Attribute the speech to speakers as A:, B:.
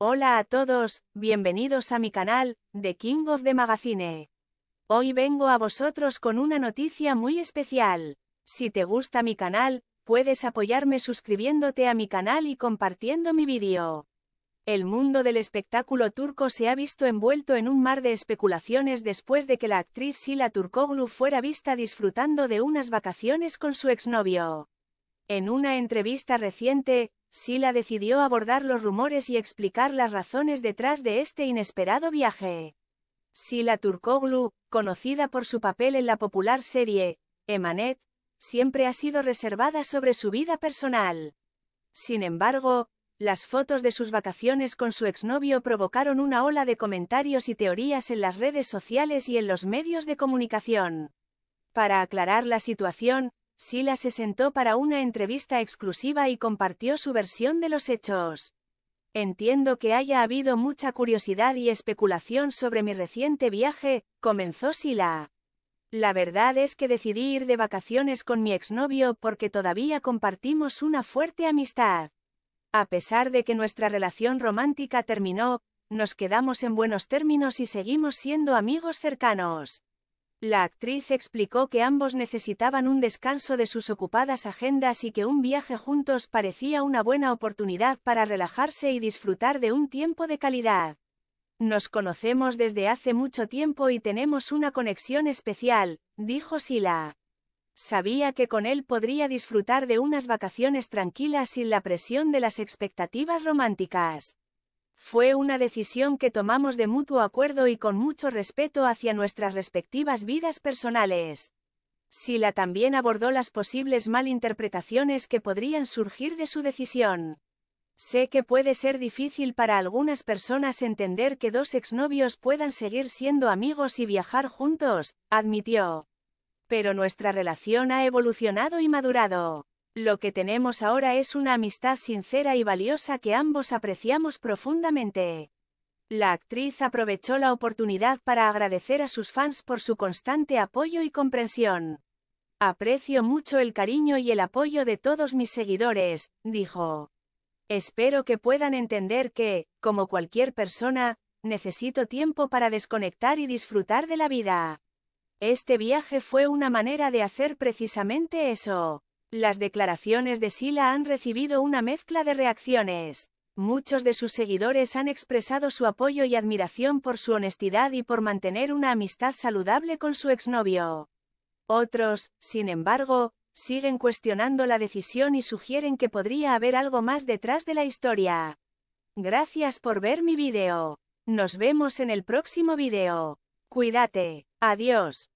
A: Hola a todos, bienvenidos a mi canal, The King of the Magazine. Hoy vengo a vosotros con una noticia muy especial. Si te gusta mi canal, puedes apoyarme suscribiéndote a mi canal y compartiendo mi vídeo. El mundo del espectáculo turco se ha visto envuelto en un mar de especulaciones después de que la actriz Sila Turkoglu fuera vista disfrutando de unas vacaciones con su exnovio. En una entrevista reciente, Sila decidió abordar los rumores y explicar las razones detrás de este inesperado viaje. Sila Turkoglu, conocida por su papel en la popular serie, Emanet, siempre ha sido reservada sobre su vida personal. Sin embargo, las fotos de sus vacaciones con su exnovio provocaron una ola de comentarios y teorías en las redes sociales y en los medios de comunicación. Para aclarar la situación, Sila se sentó para una entrevista exclusiva y compartió su versión de los hechos. Entiendo que haya habido mucha curiosidad y especulación sobre mi reciente viaje, comenzó Sila. La verdad es que decidí ir de vacaciones con mi exnovio porque todavía compartimos una fuerte amistad. A pesar de que nuestra relación romántica terminó, nos quedamos en buenos términos y seguimos siendo amigos cercanos. La actriz explicó que ambos necesitaban un descanso de sus ocupadas agendas y que un viaje juntos parecía una buena oportunidad para relajarse y disfrutar de un tiempo de calidad. Nos conocemos desde hace mucho tiempo y tenemos una conexión especial, dijo Sila. Sabía que con él podría disfrutar de unas vacaciones tranquilas sin la presión de las expectativas románticas. Fue una decisión que tomamos de mutuo acuerdo y con mucho respeto hacia nuestras respectivas vidas personales. Sila también abordó las posibles malinterpretaciones que podrían surgir de su decisión. Sé que puede ser difícil para algunas personas entender que dos exnovios puedan seguir siendo amigos y viajar juntos, admitió. Pero nuestra relación ha evolucionado y madurado. Lo que tenemos ahora es una amistad sincera y valiosa que ambos apreciamos profundamente. La actriz aprovechó la oportunidad para agradecer a sus fans por su constante apoyo y comprensión. Aprecio mucho el cariño y el apoyo de todos mis seguidores, dijo. Espero que puedan entender que, como cualquier persona, necesito tiempo para desconectar y disfrutar de la vida. Este viaje fue una manera de hacer precisamente eso. Las declaraciones de Sila han recibido una mezcla de reacciones. Muchos de sus seguidores han expresado su apoyo y admiración por su honestidad y por mantener una amistad saludable con su exnovio. Otros, sin embargo, siguen cuestionando la decisión y sugieren que podría haber algo más detrás de la historia. Gracias por ver mi video. Nos vemos en el próximo video. Cuídate. Adiós.